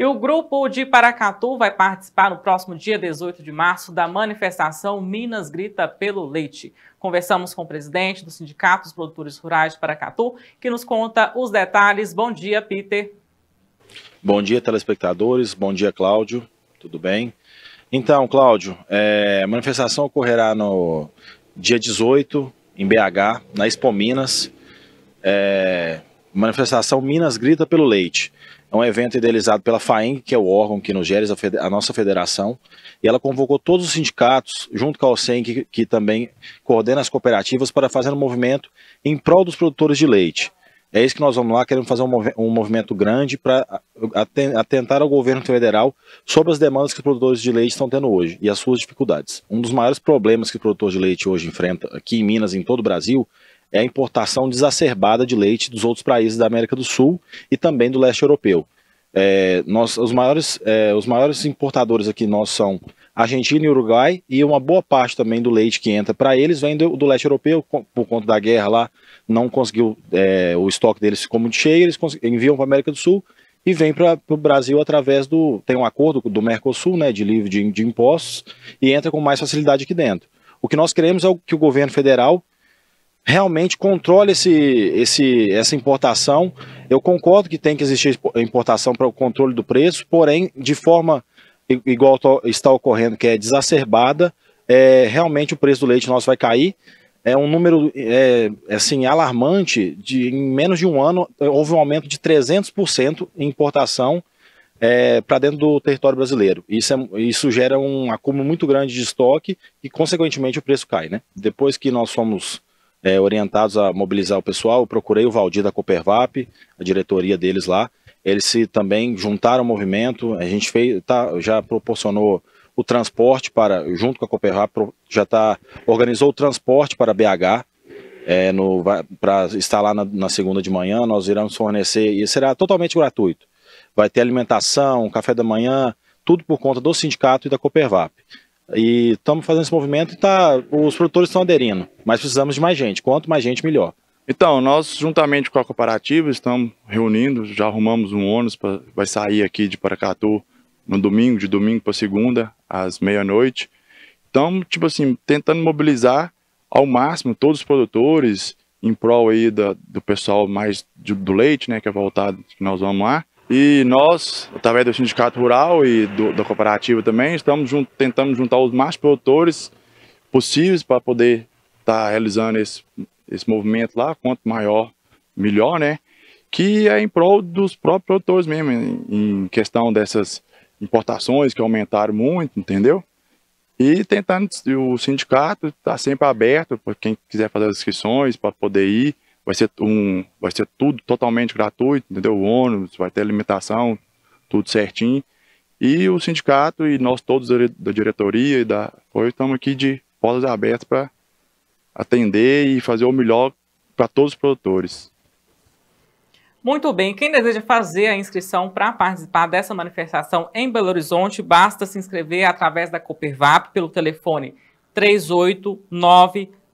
E o grupo de Paracatu vai participar no próximo dia 18 de março da manifestação Minas Grita pelo Leite. Conversamos com o presidente do Sindicato dos Produtores Rurais de Paracatu, que nos conta os detalhes. Bom dia, Peter. Bom dia, telespectadores. Bom dia, Cláudio. Tudo bem? Então, Cláudio, é, a manifestação ocorrerá no dia 18, em BH, na Expo Minas. É, manifestação Minas Grita pelo Leite. É um evento idealizado pela FAENG, que é o órgão que nos gere a, nossa federação, e ela convocou todos os sindicatos, junto com a OCEN, que, que também coordena as cooperativas, para fazer um movimento em prol dos produtores de leite. É isso que nós vamos lá, queremos fazer um, movimento grande para atentar ao governo federal sobre as demandas que os produtores de leite estão tendo hoje e as suas dificuldades. Um dos maiores problemas que o produtor de leite hoje enfrenta aqui em Minas e em todo o Brasil é a importação desacerbada de leite dos outros países da América do Sul e também do leste europeu. É, nós, os, maiores, é, os maiores importadores aqui nós são Argentina e Uruguai, e uma boa parte também do leite que entra para eles vem do, do, leste europeu, por conta da guerra lá, não conseguiu, é, o estoque deles ficou muito cheio, eles enviam para a América do Sul e vem para o Brasil através do, tem um acordo do Mercosul, né, de livre de, de impostos, e entra com mais facilidade aqui dentro. O que nós queremos é que o governo federal realmente controle esse, esse, essa importação. Eu concordo que tem que existir importação para o controle do preço, porém, de forma igual está ocorrendo, que é desacerbada, é, realmente o preço do leite nosso vai cair. É um número é, assim alarmante. De, em menos de um ano, é, houve um aumento de 300% em importação é, para dentro do território brasileiro. Isso, é, isso gera um acúmulo muito grande de estoque e, consequentemente, o preço cai. Né? Depois que nós somos é, orientados a mobilizar o pessoal. Eu procurei o Valdir da Copervap, a diretoria deles lá. Eles se também juntaram ao movimento. A gente fez, tá, já proporcionou o transporte para, junto com a Copervap, já tá, organizou o transporte para BH. É, para estar lá na, na, segunda de manhã, nós iremos fornecer, e será totalmente gratuito. Vai ter alimentação, café da manhã, tudo por conta do sindicato e da Copervap. E estamos fazendo esse movimento e tá, os produtores estão aderindo, mas precisamos de mais gente. Quanto mais gente, melhor. Então, nós, juntamente com a cooperativa, estamos reunindo, já arrumamos um ônus pra, vai sair aqui de Paracatu no domingo, de domingo para segunda, às meia-noite. Então, tipo assim, tentando mobilizar ao máximo todos os produtores em prol aí da, do pessoal mais de, do leite, né, que é voltado, que nós vamos lá, e nós, através do Sindicato Rural e do, da cooperativa também, estamos jun tentando juntar os mais produtores possíveis para poder estar tá realizando esse, esse movimento lá, quanto maior, melhor, né? Que é em prol dos próprios produtores mesmo, em, em questão dessas importações que aumentaram muito, entendeu? E tentando, o sindicato está sempre aberto para quem quiser fazer as inscrições, para poder ir vai ser um, vai ser tudo totalmente gratuito, entendeu? O ônibus, vai ter alimentação, tudo certinho. E o sindicato e nós todos da diretoria e da coisa estamos aqui de portas abertas para atender e fazer o melhor para todos os produtores. Muito bem, quem deseja fazer a inscrição para participar dessa manifestação em Belo Horizonte, basta se inscrever através da Coopervap pelo telefone 389